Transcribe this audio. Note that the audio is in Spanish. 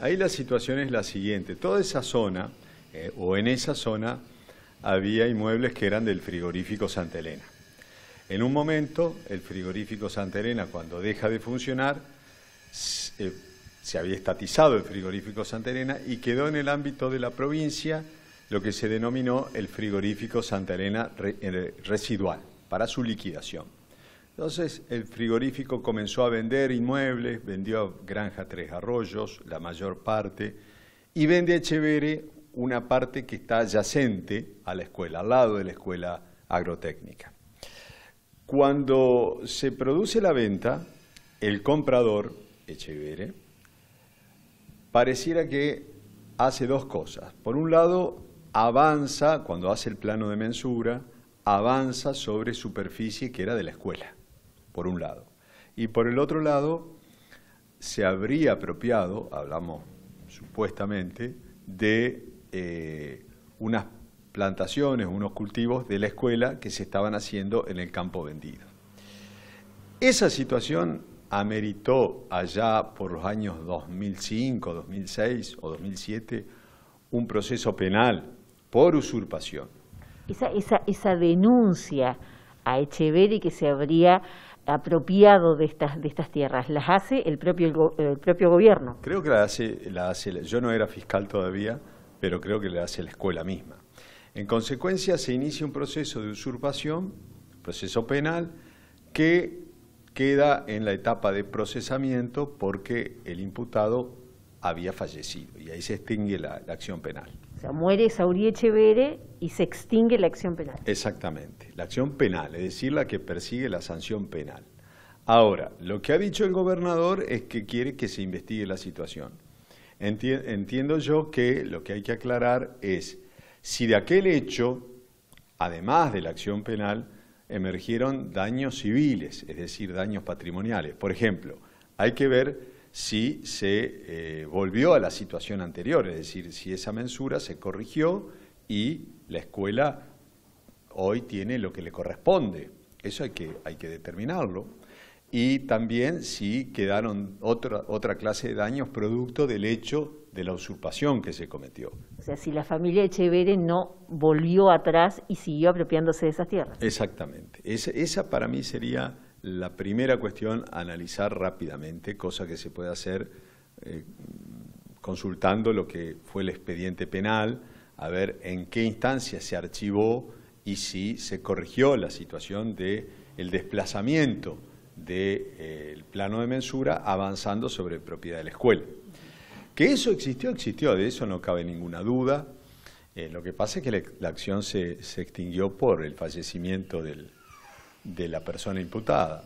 Ahí la situación es la siguiente. Toda esa zona, eh, o en esa zona, había inmuebles que eran del frigorífico Santa Elena. En un momento, el frigorífico Santa Elena, cuando deja de funcionar, se, eh, se había estatizado el frigorífico Santa Elena y quedó en el ámbito de la provincia lo que se denominó el frigorífico Santa Elena eh, residual, para su liquidación. Entonces el frigorífico comenzó a vender inmuebles, vendió Granja Tres Arroyos, la mayor parte, y vende a una parte que está adyacente a la escuela, al lado de la escuela agrotécnica. Cuando se produce la venta, el comprador, Echevere, pareciera que hace dos cosas. Por un lado, avanza, cuando hace el plano de mensura, avanza sobre superficie que era de la escuela por un lado. Y por el otro lado, se habría apropiado, hablamos supuestamente, de eh, unas plantaciones, unos cultivos de la escuela que se estaban haciendo en el campo vendido. Esa situación ameritó allá por los años 2005, 2006 o 2007 un proceso penal por usurpación. esa denuncia a Echeverri que se habría apropiado de estas, de estas tierras. Las hace el propio, el, propio gobierno. Creo que la hace, la hace, yo no era fiscal todavía, pero creo que la hace la escuela misma. En consecuencia, se inicia un proceso de usurpación, proceso penal, que queda en la etapa de procesamiento porque el imputado había fallecido y ahí se extingue la, acción penal. O muere Saurí Echevere y se extingue la acción penal. Exactamente, la acción penal, es decir, la que persigue la sanción penal. Ahora, lo que ha dicho el gobernador es que quiere que se investigue la situación. entiendo yo que lo que hay que aclarar es si de aquel hecho, además de la acción penal, emergieron daños civiles, es decir, daños patrimoniales. Por ejemplo, hay que ver si se eh, volvió a la situación anterior, es decir, si esa mensura se corrigió y la escuela hoy tiene lo que le corresponde. Eso hay que, hay que determinarlo. Y también si quedaron otra, otra clase de daños producto del hecho de la usurpación que se cometió. O sea, si la familia Echeverre no volvió atrás y siguió apropiándose de esas tierras. Exactamente. esa, para mí sería la primera cuestión a analizar rápidamente, cosa que se puede hacer eh, consultando lo que fue el expediente penal, a ver en qué instancia se archivó y si se corrigió la situación del desplazamiento del eh, plano de mensura avanzando sobre propiedad de la escuela. Que eso existió, existió, de eso no cabe ninguna duda. Eh, lo que pasa es que la, acción se, extinguió por el fallecimiento de la persona imputada.